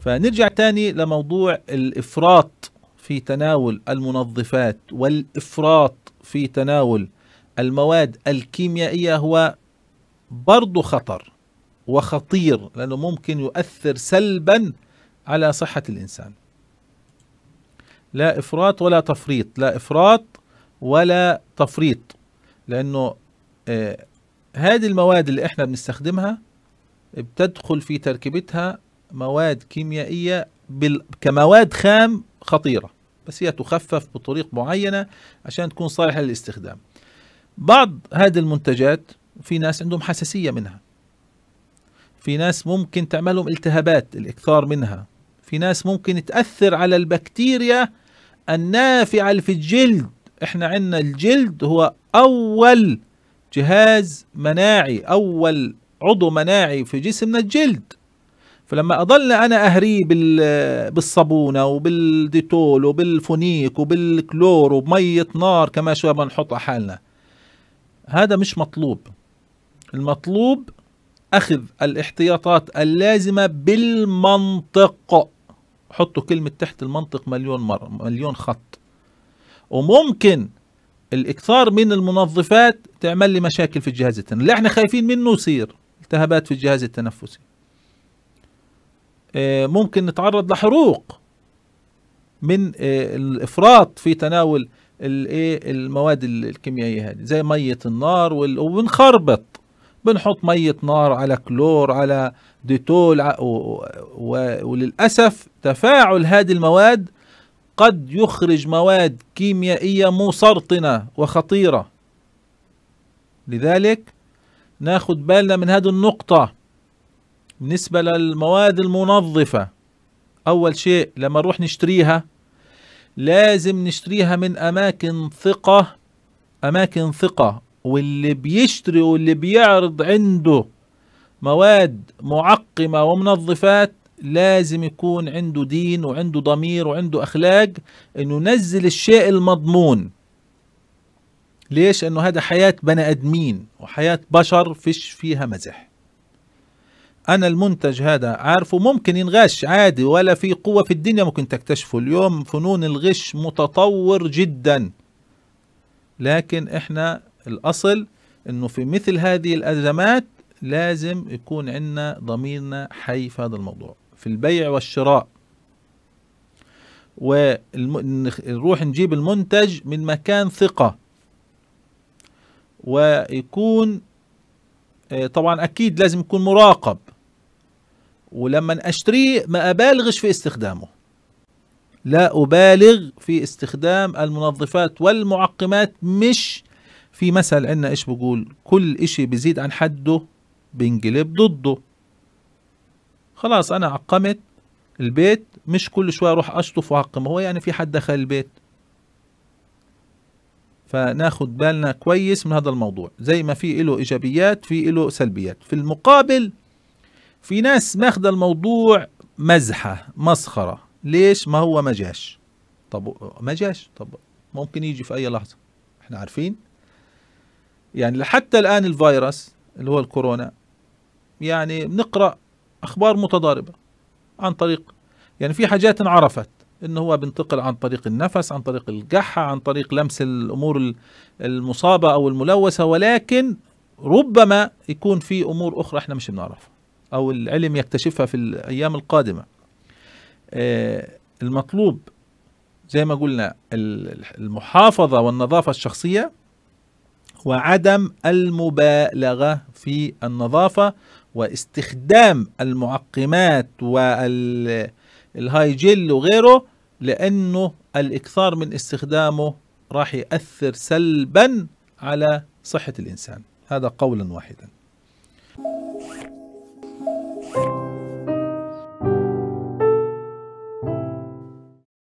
فنرجع تاني لموضوع الإفراط في تناول المنظفات والإفراط في تناول المواد الكيميائية هو برضه خطر وخطير لأنه ممكن يؤثر سلبا على صحة الإنسان لا إفراط ولا تفريط لا إفراط ولا تفريط لأنه آه هذه المواد اللي احنا بنستخدمها بتدخل في تركيبتها مواد كيميائية بال... كمواد خام خطيرة بس هي تخفف بطريق معينة عشان تكون صالحة للاستخدام بعض هذه المنتجات في ناس عندهم حساسية منها في ناس ممكن تعملهم التهابات الإكثار منها في ناس ممكن تأثر على البكتيريا النافعة في الجلد احنا عندنا الجلد هو أول جهاز مناعي أول عضو مناعي في جسمنا الجلد فلما اضل انا اهريه بالصابونه وبالديتول وبالفونيك وبالكلور وبميه نار كما شباب نحط على حالنا هذا مش مطلوب المطلوب اخذ الاحتياطات اللازمه بالمنطق حطوا كلمه تحت المنطق مليون مره مليون خط وممكن الاكثار من المنظفات تعمل لي مشاكل في الجهاز التنفسي اللي احنا خايفين منه يصير التهابات في الجهاز التنفسي آه، ممكن نتعرض لحروق من آه، الافراط في تناول الايه المواد الكيميائيه هذه زي ميه النار وبنخربط بنحط ميه نار على كلور على ديتول وللاسف تفاعل هذه المواد قد يخرج مواد كيميائيه مسرطنه وخطيره لذلك ناخد بالنا من هذه النقطه بالنسبة للمواد المنظفة أول شيء لما نروح نشتريها لازم نشتريها من أماكن ثقة أماكن ثقة واللي بيشتري واللي بيعرض عنده مواد معقمة ومنظفات لازم يكون عنده دين وعنده ضمير وعنده أخلاق إنه ينزل الشيء المضمون ليش؟ إنه هذا حياة بني آدمين وحياة بشر فيش فيها مزح انا المنتج هذا عارفه ممكن ينغش عادي ولا في قوه في الدنيا ممكن تكتشفه اليوم فنون الغش متطور جدا لكن احنا الاصل انه في مثل هذه الازمات لازم يكون عندنا ضميرنا حي في هذا الموضوع في البيع والشراء ونروح نجيب المنتج من مكان ثقة ويكون آه، طبعا أكيد لازم يكون مراقب ولما اشتريه ما ابالغش في استخدامه لا ابالغ في استخدام المنظفات والمعقمات مش في مثل عندنا ايش بقول كل اشي بزيد عن حده بنقلب ضده خلاص انا عقمت البيت مش كل شويه اروح اشطف واعقم هو يعني في حد دخل البيت فناخد بالنا كويس من هذا الموضوع زي ما في له ايجابيات في له سلبيات في المقابل في ناس ماخذ الموضوع مزحه مسخره ليش ما هو ما جاش طب ما جاش طب ممكن يجي في اي لحظه احنا عارفين يعني حتى الان الفيروس اللي هو الكورونا يعني بنقرا اخبار متضاربه عن طريق يعني في حاجات انعرفت ان هو بينتقل عن طريق النفس عن طريق الجحة عن طريق لمس الامور المصابه او الملوثه ولكن ربما يكون في امور اخرى احنا مش بنعرفها أو العلم يكتشفها في الأيام القادمة آه، المطلوب زي ما قلنا المحافظة والنظافة الشخصية وعدم المبالغة في النظافة واستخدام المعقمات والهايجل وغيره لأنه الإكثار من استخدامه راح يأثر سلبا على صحة الإنسان هذا قولا واحدا